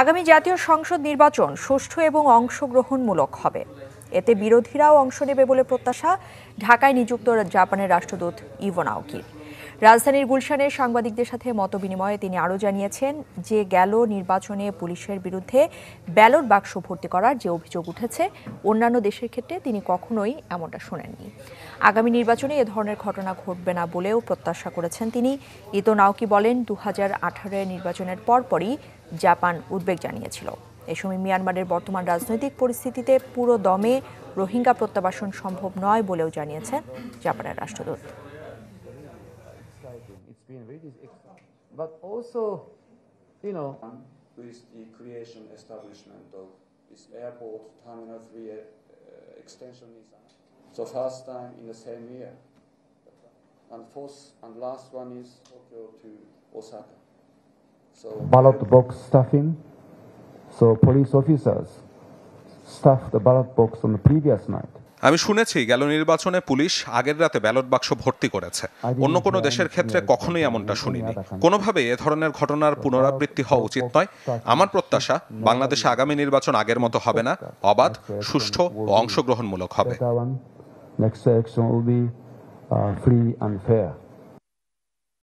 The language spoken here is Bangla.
আগামী জাতীয় সংসদ নির্বাচন সুষ্ঠু এবং অংশগ্রহণমূলক হবে এতে বিরোধীরাও অংশ নেবে বলে প্রত্যাশা ঢাকায় নিযুক্ত জাপানের রাষ্ট্রদূত ইভোন রাজধানীর গুলশানে সাংবাদিকদের সাথে মতবিনিময়ে তিনি আরও জানিয়েছেন যে গেল নির্বাচনে পুলিশের বিরুদ্ধে ব্যালট বাক্স ভর্তি করার যে অভিযোগ উঠেছে অন্যান্য দেশের ক্ষেত্রে তিনি কখনোই এমনটা শোনেননি আগামী নির্বাচনে এ ধরনের ঘটনা ঘটবে না বলেও প্রত্যাশা করেছেন তিনি নাও নাওকি বলেন দু হাজার নির্বাচনের পরপরই জাপান উদ্বেগ জানিয়েছিল এ সময় মিয়ানমারের বর্তমান রাজনৈতিক পরিস্থিতিতে পুরো দমে রোহিঙ্গা প্রত্যাবাসন সম্ভব নয় বলেও জানিয়েছেন জাপানের রাষ্ট্রদূত It's been really, but also, you know. With the creation establishment of this airport, Terminal 3 uh, uh extension is so first time in the same year. And fourth and last one is Tokyo to Osaka. So ballot box stuffing. So police officers stuffed the ballot box on the previous night. আমি শুনেছি গেল নির্বাচনে পুলিশ আগের রাতে ব্যালট বাক্স ভর্তি করেছে অন্য কোনো দেশের ক্ষেত্রে কখনোই এমনটা শুনিনি কোনোভাবে এ ধরনের ঘটনার পুনরাবৃত্তি হওয়া উচিত নয় আমার প্রত্যাশা বাংলাদেশে আগামী নির্বাচন আগের মতো হবে না অবাধ সুষ্ঠু ও অংশগ্রহণমূলক হবে